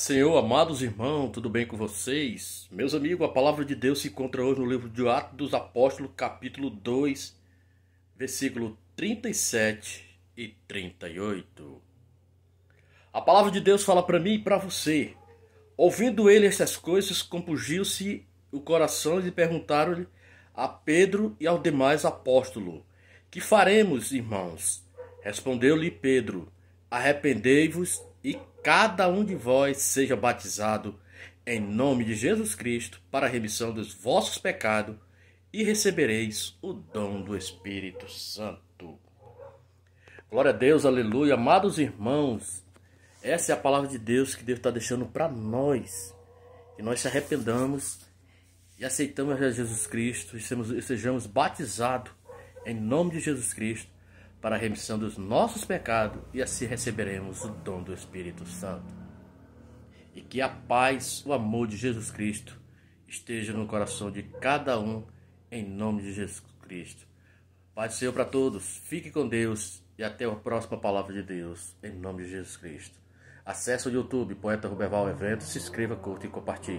Senhor, amados irmãos, tudo bem com vocês? Meus amigos, a palavra de Deus se encontra hoje no livro de Atos dos Apóstolos, capítulo 2, versículo 37 e 38. A palavra de Deus fala para mim e para você. Ouvindo ele essas coisas, compungiu-se o coração e perguntaram-lhe a Pedro e aos demais apóstolos: Que faremos, irmãos? Respondeu-lhe Pedro: Arrependei-vos e cada um de vós seja batizado em nome de Jesus Cristo para a remissão dos vossos pecados e recebereis o dom do Espírito Santo. Glória a Deus, aleluia. Amados irmãos, essa é a palavra de Deus que Deus está deixando para nós. Que nós se arrependamos e aceitamos a Jesus Cristo e sejamos batizados em nome de Jesus Cristo para a remissão dos nossos pecados e assim receberemos o dom do Espírito Santo. E que a paz, o amor de Jesus Cristo esteja no coração de cada um, em nome de Jesus Cristo. Paz do Senhor para todos, fique com Deus e até a próxima palavra de Deus, em nome de Jesus Cristo. Acesse o YouTube Poeta Ruberval Evento, se inscreva, curta e compartilhe.